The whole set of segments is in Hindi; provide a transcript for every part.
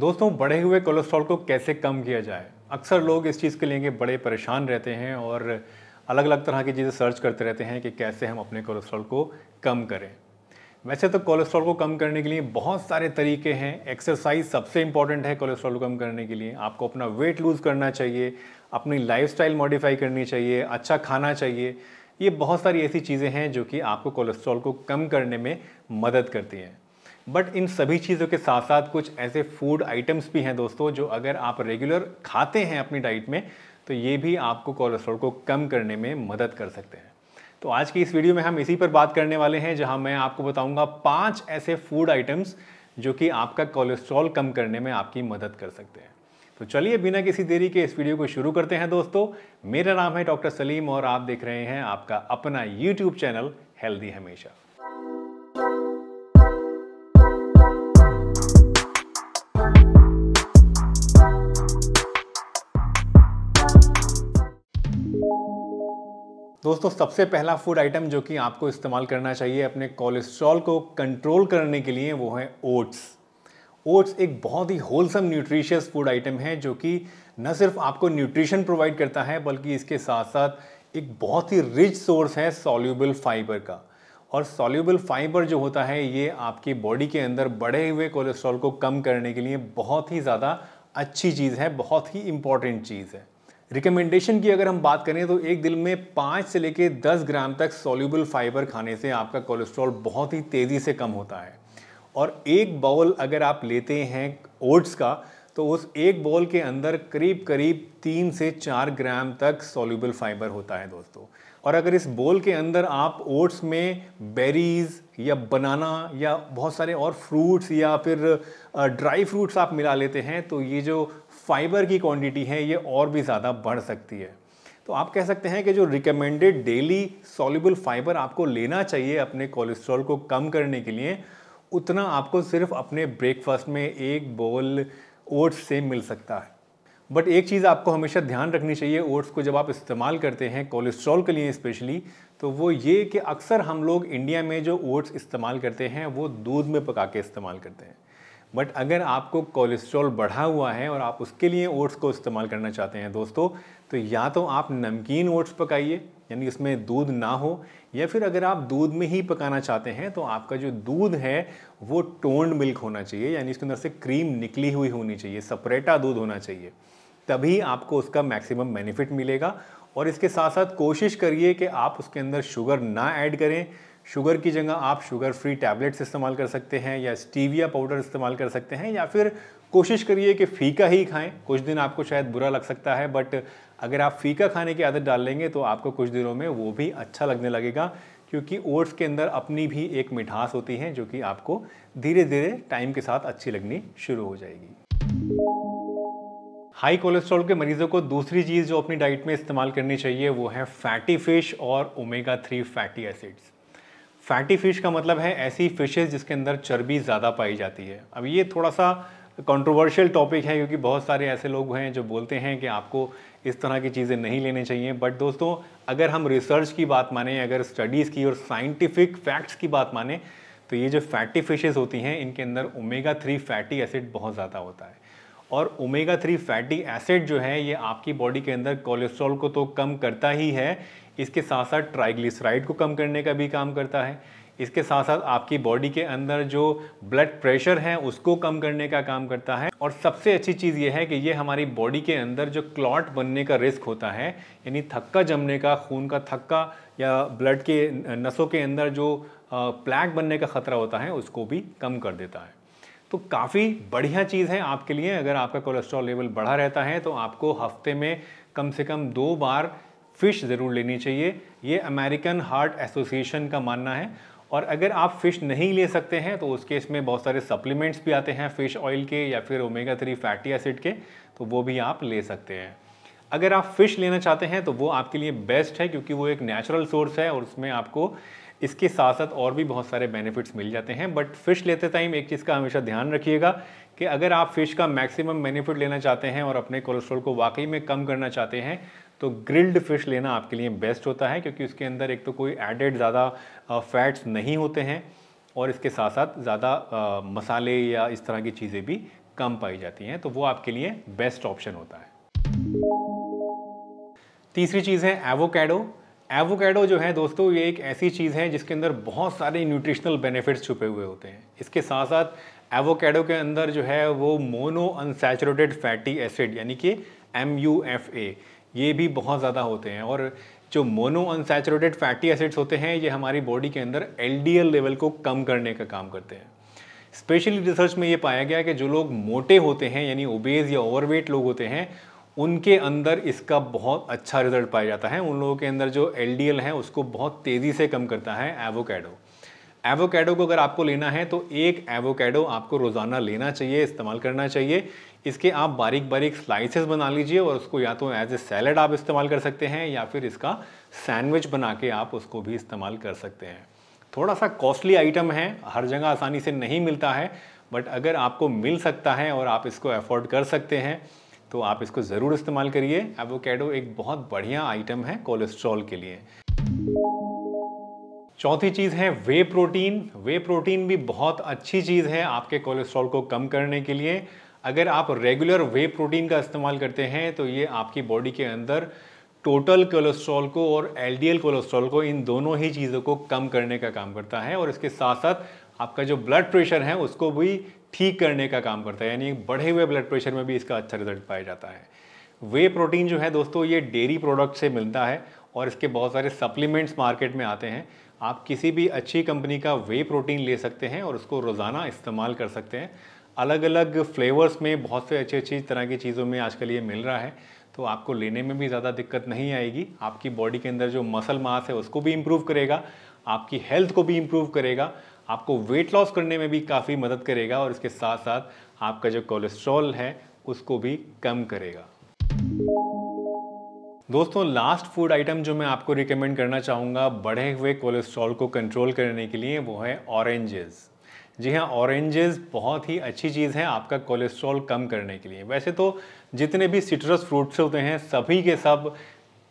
दोस्तों बढ़े हुए कोलेस्ट्रॉल को कैसे कम किया जाए अक्सर लोग इस चीज़ के लिए बड़े परेशान रहते हैं और अलग अलग तरह की चीज़ें सर्च करते रहते हैं कि कैसे हम अपने कोलेस्ट्रॉल को कम करें वैसे तो कोलेस्ट्रॉल को कम करने के लिए बहुत सारे तरीके हैं एक्सरसाइज सबसे इंपॉर्टेंट है कोलेस्ट्रॉल को कम करने के लिए आपको अपना वेट लूज़ करना चाहिए अपनी स्टाइल मॉडिफाई करनी चाहिए अच्छा खाना चाहिए ये बहुत सारी ऐसी चीज़ें हैं जो कि आपको कोलेस्ट्रॉल को कम करने में मदद करती हैं बट इन सभी चीज़ों के साथ साथ कुछ ऐसे फूड आइटम्स भी हैं दोस्तों जो अगर आप रेगुलर खाते हैं अपनी डाइट में तो ये भी आपको कोलेस्ट्रॉल को कम करने में मदद कर सकते हैं तो आज की इस वीडियो में हम इसी पर बात करने वाले हैं जहां मैं आपको बताऊंगा पांच ऐसे फूड आइटम्स जो कि आपका कोलेस्ट्रॉल कम करने में आपकी मदद कर सकते हैं तो चलिए बिना किसी देरी के इस वीडियो को शुरू करते हैं दोस्तों मेरा नाम है डॉक्टर सलीम और आप देख रहे हैं आपका अपना यूट्यूब चैनल हेल्दी हमेशा दोस्तों सबसे पहला फूड आइटम जो कि आपको इस्तेमाल करना चाहिए अपने कोलेस्ट्रॉल को कंट्रोल करने के लिए वो है ओट्स ओट्स एक बहुत ही होलसम न्यूट्रिशियस फूड आइटम है जो कि न सिर्फ आपको न्यूट्रिशन प्रोवाइड करता है बल्कि इसके साथ साथ एक बहुत ही रिच सोर्स है सॉल्यूबल फाइबर का और सॉल्यूबल फाइबर जो होता है ये आपकी बॉडी के अंदर बढ़े हुए कोलेस्ट्रॉल को कम करने के लिए बहुत ही ज़्यादा अच्छी चीज़ है बहुत ही इम्पॉर्टेंट चीज़ है रिकमेंडेशन की अगर हम बात करें तो एक दिन में पाँच से लेकर दस ग्राम तक सोल्यूबल फाइबर खाने से आपका कोलेस्ट्रॉल बहुत ही तेज़ी से कम होता है और एक बाउल अगर आप लेते हैं ओट्स का तो उस एक बाउल के अंदर करीब करीब तीन से चार ग्राम तक सोल्यूबल फाइबर होता है दोस्तों और अगर इस बोल के अंदर आप ओट्स में बेरीज या बनाना या बहुत सारे और फ्रूट्स या फिर ड्राई फ्रूट्स आप मिला लेते हैं तो ये जो फाइबर की क्वांटिटी है ये और भी ज़्यादा बढ़ सकती है तो आप कह सकते हैं कि जो रिकमेंडेड डेली सॉल्यूबल फाइबर आपको लेना चाहिए अपने कोलेस्ट्रॉल को कम करने के लिए उतना आपको सिर्फ अपने ब्रेकफास्ट में एक बोल ओट्स से मिल सकता है बट एक चीज़ आपको हमेशा ध्यान रखनी चाहिए ओट्स को जब आप इस्तेमाल करते हैं कोलेस्ट्रॉल के लिए स्पेशली तो वो ये कि अक्सर हम लोग इंडिया में जो ओट्स इस्तेमाल करते हैं वो दूध में पका के इस्तेमाल करते हैं बट अगर आपको कोलेस्ट्रॉल बढ़ा हुआ है और आप उसके लिए ओट्स को इस्तेमाल करना चाहते हैं दोस्तों तो या तो आप नमकीन ओट्स पकाइए यानी इसमें दूध ना हो या फिर अगर आप दूध में ही पकाना चाहते हैं तो आपका जो दूध है वो टोन्ड मिल्क होना चाहिए यानी इसके अंदर से क्रीम निकली हुई होनी चाहिए सपरेटा दूध होना चाहिए तभी आपको उसका मैक्सिमम बेनिफिट मिलेगा और इसके साथ साथ कोशिश करिए कि आप उसके अंदर शुगर ना ऐड करें शुगर की जगह आप शुगर फ्री टैबलेट्स इस्तेमाल कर सकते हैं या स्टीविया पाउडर इस्तेमाल कर सकते हैं या फिर कोशिश करिए कि फीका ही खाएं कुछ दिन आपको शायद बुरा लग सकता है बट अगर आप फीका खाने की आदत डाल लेंगे तो आपको कुछ दिनों में वो भी अच्छा लगने लगेगा क्योंकि ओट्स के अंदर अपनी भी एक मिठास होती है जो कि आपको धीरे धीरे टाइम के साथ अच्छी लगनी शुरू हो जाएगी हाई कोलेस्ट्रॉल के मरीजों को दूसरी चीज़ जो अपनी डाइट में इस्तेमाल करनी चाहिए वो है फैटी फिश और omega three fatty acids fatty fish का मतलब है ऐसी फिशेज जिसके अंदर चर्बी ज़्यादा पाई जाती है अब ये थोड़ा सा कंट्रोवर्शियल टॉपिक है क्योंकि बहुत सारे ऐसे लोग हैं जो बोलते हैं कि आपको इस तरह की चीज़ें नहीं लेनी चाहिए बट दोस्तों अगर हम रिसर्च की बात माने अगर स्टडीज़ की और साइंटिफिक फैक्ट्स की बात माने तो ये जो फैटी फिशेज़ होती हैं इनके अंदर ओमेगा थ्री फैटी एसिड बहुत ज़्यादा होता है और ओमेगा थ्री फैटी एसिड जो है ये आपकी बॉडी के अंदर कोलेस्ट्रॉल को तो कम करता ही है इसके साथ साथ ट्राइग्लिसराइड को कम करने का भी काम करता है इसके साथ साथ आपकी बॉडी के अंदर जो ब्लड प्रेशर है उसको कम करने का काम करता है और सबसे अच्छी चीज़ ये है कि ये हमारी बॉडी के अंदर जो क्लॉट बनने का रिस्क होता है यानी थक्का जमने का खून का थक्का या ब्लड के नसों के अंदर जो प्लैक बनने का खतरा होता है उसको भी कम कर देता है तो काफ़ी बढ़िया चीज़ है आपके लिए अगर आपका कोलेस्ट्रॉल लेवल बढ़ा रहता है तो आपको हफ्ते में कम से कम दो बार फ़िश ज़रूर लेनी चाहिए ये अमेरिकन हार्ट एसोसिएशन का मानना है और अगर आप फ़िश नहीं ले सकते हैं तो उस केस में बहुत सारे सप्लीमेंट्स भी आते हैं फ़िश ऑयल के या फिर ओमेगा थ्री फैटी एसिड के तो वो भी आप ले सकते हैं अगर आप फ़िश लेना चाहते हैं तो वो आपके लिए बेस्ट है क्योंकि वो एक नेचुरल सोर्स है और उसमें आपको इसके साथ साथ और भी बहुत सारे बेनिफिट्स मिल जाते हैं बट फ़िश लेते टाइम एक चीज़ का हमेशा ध्यान रखिएगा कि अगर आप फ़िश का मैक्सिमम बेनिफिट लेना चाहते हैं और अपने कोलेस्ट्रॉल को वाकई में कम करना चाहते हैं तो ग्रिल्ड फिश लेना आपके लिए बेस्ट होता है क्योंकि उसके अंदर एक तो कोई एडेड ज़्यादा फैट्स नहीं होते हैं और इसके साथ साथ ज़्यादा मसाले या इस तरह की चीज़ें भी कम पाई जाती हैं तो वो आपके लिए बेस्ट ऑप्शन होता है तीसरी चीज़ है एवोकेडो एवोकेडो जो है दोस्तों ये एक ऐसी चीज़ है जिसके अंदर बहुत सारे न्यूट्रिशनल बेनिफिट्स छुपे हुए होते हैं इसके साथ साथ एवोकेडो के अंदर जो है वो मोनो अनसेचुरेटेड फैटी एसिड यानी कि एम यू एफ ए ये भी बहुत ज़्यादा होते हैं और जो मोनो अनसेचुरेटेड फैटी एसिड्स होते हैं ये हमारी बॉडी के अंदर एल लेवल को कम करने का काम करते हैं स्पेशली रिसर्च में ये पाया गया कि जो लोग मोटे होते हैं यानी ओबेज या ओवरवेट लोग होते हैं उनके अंदर इसका बहुत अच्छा रिजल्ट पाया जाता है उन लोगों के अंदर जो एल डी है उसको बहुत तेज़ी से कम करता है एवोकैडो एवोकैडो को अगर आपको लेना है तो एक एवोकैडो आपको रोज़ाना लेना चाहिए इस्तेमाल करना चाहिए इसके आप बारीक बारीक स्लाइसेस बना लीजिए और उसको या तो एज ए सैलड आप इस्तेमाल कर सकते हैं या फिर इसका सैंडविच बना के आप उसको भी इस्तेमाल कर सकते हैं थोड़ा सा कॉस्टली आइटम है हर जगह आसानी से नहीं मिलता है बट अगर आपको मिल सकता है और आप इसको अफोर्ड कर सकते हैं तो आप इसको ज़रूर इस्तेमाल करिए एवोकेडो एक बहुत बढ़िया आइटम है कोलेस्ट्रॉल के लिए चौथी चीज़ है वे प्रोटीन वे प्रोटीन भी बहुत अच्छी चीज़ है आपके कोलेस्ट्रॉल को कम करने के लिए अगर आप रेगुलर वे प्रोटीन का इस्तेमाल करते हैं तो ये आपकी बॉडी के अंदर टोटल कोलेस्ट्रॉल को और एलडीएल कोलेस्ट्रॉल को इन दोनों ही चीज़ों को कम करने का काम करता है और इसके साथ साथ आपका जो ब्लड प्रेशर है उसको भी ठीक करने का काम करता है यानी बढ़े हुए ब्लड प्रेशर में भी इसका अच्छा रिजल्ट पाया जाता है वे प्रोटीन जो है दोस्तों ये डेयरी प्रोडक्ट से मिलता है और इसके बहुत सारे सप्लीमेंट्स मार्केट में आते हैं आप किसी भी अच्छी कंपनी का वे प्रोटीन ले सकते हैं और उसको रोज़ाना इस्तेमाल कर सकते हैं अलग अलग फ्लेवर्स में बहुत से अच्छी अच्छी तरह की चीज़ों में आजकल ये मिल रहा है तो आपको लेने में भी ज़्यादा दिक्कत नहीं आएगी आपकी बॉडी के अंदर जो मसल मास है उसको भी इम्प्रूव करेगा आपकी हेल्थ को भी इम्प्रूव करेगा आपको वेट लॉस करने में भी काफ़ी मदद करेगा और इसके साथ साथ आपका जो कोलेस्ट्रॉल है उसको भी कम करेगा दोस्तों लास्ट फूड आइटम जो मैं आपको रिकमेंड करना चाहूँगा बढ़े हुए कोलेस्ट्रॉल को कंट्रोल करने के लिए वो है ऑरेंजेस जी हाँ ऑरेंजेस बहुत ही अच्छी चीज़ है आपका कोलेस्ट्रॉल कम करने के लिए वैसे तो जितने भी सिट्रस फ्रूट्स होते हैं सभी के सब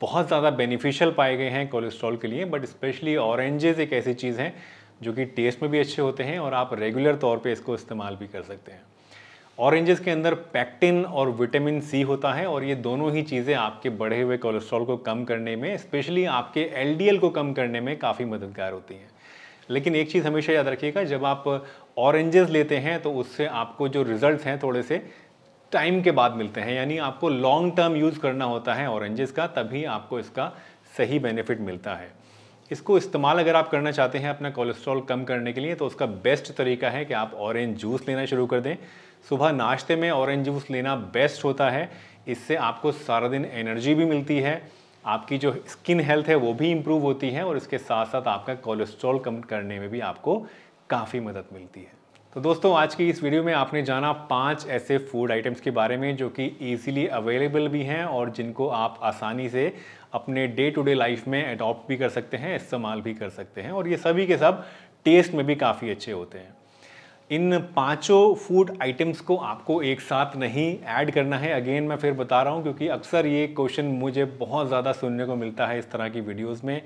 बहुत ज़्यादा बेनिफिशियल पाए गए हैं कोलेस्ट्रॉल के लिए बट स्पेशली ऑरेंजेस एक ऐसी चीज़ है जो कि टेस्ट में भी अच्छे होते हैं और आप रेगुलर तौर पे इसको इस्तेमाल भी कर सकते हैं ऑरेंजेस के अंदर पैक्टिन और विटामिन सी होता है और ये दोनों ही चीज़ें आपके बढ़े हुए कोलेस्ट्रॉल को कम करने में स्पेशली आपके एलडीएल को कम करने में काफ़ी मददगार होती हैं लेकिन एक चीज़ हमेशा याद रखिएगा जब आप ऑरेंजेस लेते हैं तो उससे आपको जो रिजल्ट्स हैं थोड़े से टाइम के बाद मिलते हैं यानी आपको लॉन्ग टर्म यूज़ करना होता है ऑरेंजेस का तभी आपको इसका सही बेनिफिट मिलता है इसको इस्तेमाल अगर आप करना चाहते हैं अपना कोलेस्ट्रॉल कम करने के लिए तो उसका बेस्ट तरीका है कि आप ऑरेंज जूस लेना शुरू कर दें सुबह नाश्ते में ऑरेंज जूस लेना बेस्ट होता है इससे आपको सारा दिन एनर्जी भी मिलती है आपकी जो स्किन हेल्थ है वो भी इम्प्रूव होती है और इसके साथ साथ आपका कोलेस्ट्रॉल कम करने में भी आपको काफ़ी मदद मिलती है तो दोस्तों आज की इस वीडियो में आपने जाना पांच ऐसे फूड आइटम्स के बारे में जो कि इजीली अवेलेबल भी हैं और जिनको आप आसानी से अपने डे टू डे लाइफ में अडॉप्ट भी कर सकते हैं इस्तेमाल भी कर सकते हैं और ये सभी के सब टेस्ट में भी काफ़ी अच्छे होते हैं इन पांचों फूड आइटम्स को आपको एक साथ नहीं ऐड करना है अगेन मैं फिर बता रहा हूँ क्योंकि अक्सर ये क्वेश्चन मुझे बहुत ज़्यादा सुनने को मिलता है इस तरह की वीडियोस में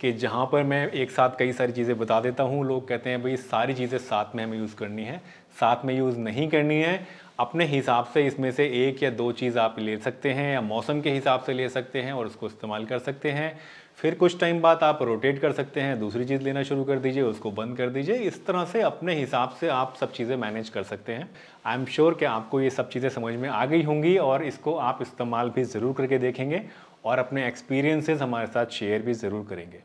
कि जहाँ पर मैं एक साथ कई सारी चीज़ें बता देता हूँ लोग कहते हैं भाई सारी चीज़ें साथ में हमें यूज़ करनी है साथ में यूज़ नहीं करनी है अपने हिसाब से इसमें से एक या दो चीज़ आप ले सकते हैं या मौसम के हिसाब से ले सकते हैं और उसको इस्तेमाल कर सकते हैं फिर कुछ टाइम बाद आप रोटेट कर सकते हैं दूसरी चीज़ लेना शुरू कर दीजिए उसको बंद कर दीजिए इस तरह से अपने हिसाब से आप सब चीज़ें मैनेज कर सकते हैं आई एम श्योर कि आपको ये सब चीज़ें समझ में आ गई होंगी और इसको आप इस्तेमाल भी ज़रूर करके देखेंगे और अपने एक्सपीरियंसेस हमारे साथ शेयर भी ज़रूर करेंगे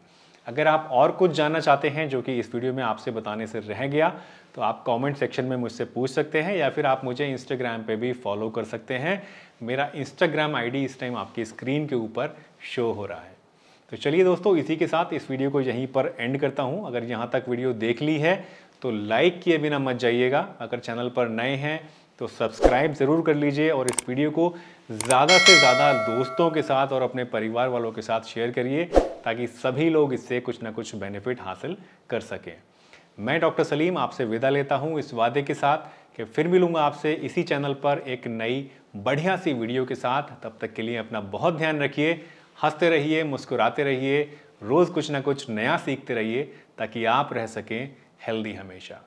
अगर आप और कुछ जानना चाहते हैं जो कि इस वीडियो में आपसे बताने से रह गया तो आप कमेंट सेक्शन में मुझसे पूछ सकते हैं या फिर आप मुझे इंस्टाग्राम पे भी फॉलो कर सकते हैं मेरा इंस्टाग्राम आईडी इस टाइम आपकी स्क्रीन के ऊपर शो हो रहा है तो चलिए दोस्तों इसी के साथ इस वीडियो को यहीं पर एंड करता हूँ अगर यहाँ तक वीडियो देख ली है तो लाइक किए बिना मत जाइएगा अगर चैनल पर नए हैं तो सब्सक्राइब ज़रूर कर लीजिए और इस वीडियो को ज़्यादा से ज़्यादा दोस्तों के साथ और अपने परिवार वालों के साथ शेयर करिए ताकि सभी लोग इससे कुछ ना कुछ बेनिफिट हासिल कर सकें मैं डॉक्टर सलीम आपसे विदा लेता हूँ इस वादे के साथ कि फिर मिलूँगा आपसे इसी चैनल पर एक नई बढ़िया सी वीडियो के साथ तब तक के लिए अपना बहुत ध्यान रखिए हंसते रहिए मुस्कुराते रहिए रोज़ कुछ ना कुछ नया सीखते रहिए ताकि आप रह सकें हेल्दी हमेशा